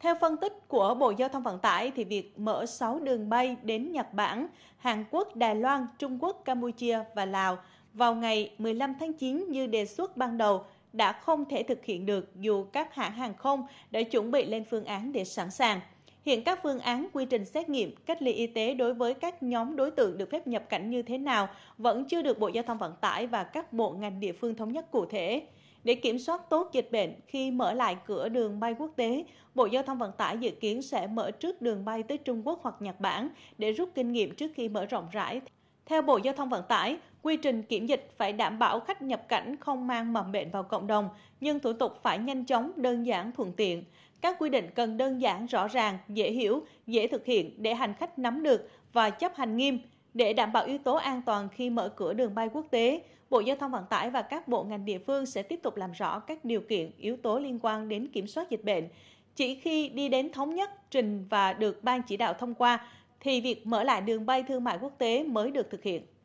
Theo phân tích của Bộ Giao thông Vận tải, thì việc mở 6 đường bay đến Nhật Bản, Hàn Quốc, Đài Loan, Trung Quốc, Campuchia và Lào vào ngày 15 tháng 9 như đề xuất ban đầu đã không thể thực hiện được dù các hãng hàng không đã chuẩn bị lên phương án để sẵn sàng. Hiện các phương án quy trình xét nghiệm, cách ly y tế đối với các nhóm đối tượng được phép nhập cảnh như thế nào vẫn chưa được Bộ Giao thông Vận tải và các bộ ngành địa phương thống nhất cụ thể. Để kiểm soát tốt dịch bệnh, khi mở lại cửa đường bay quốc tế, Bộ Giao thông Vận tải dự kiến sẽ mở trước đường bay tới Trung Quốc hoặc Nhật Bản để rút kinh nghiệm trước khi mở rộng rãi. Theo Bộ Giao thông Vận tải, quy trình kiểm dịch phải đảm bảo khách nhập cảnh không mang mầm bệnh vào cộng đồng, nhưng thủ tục phải nhanh chóng, đơn giản, thuận tiện. Các quy định cần đơn giản, rõ ràng, dễ hiểu, dễ thực hiện để hành khách nắm được và chấp hành nghiêm, để đảm bảo yếu tố an toàn khi mở cửa đường bay quốc tế, Bộ Giao thông Vận tải và các bộ ngành địa phương sẽ tiếp tục làm rõ các điều kiện, yếu tố liên quan đến kiểm soát dịch bệnh. Chỉ khi đi đến thống nhất, trình và được ban chỉ đạo thông qua, thì việc mở lại đường bay thương mại quốc tế mới được thực hiện.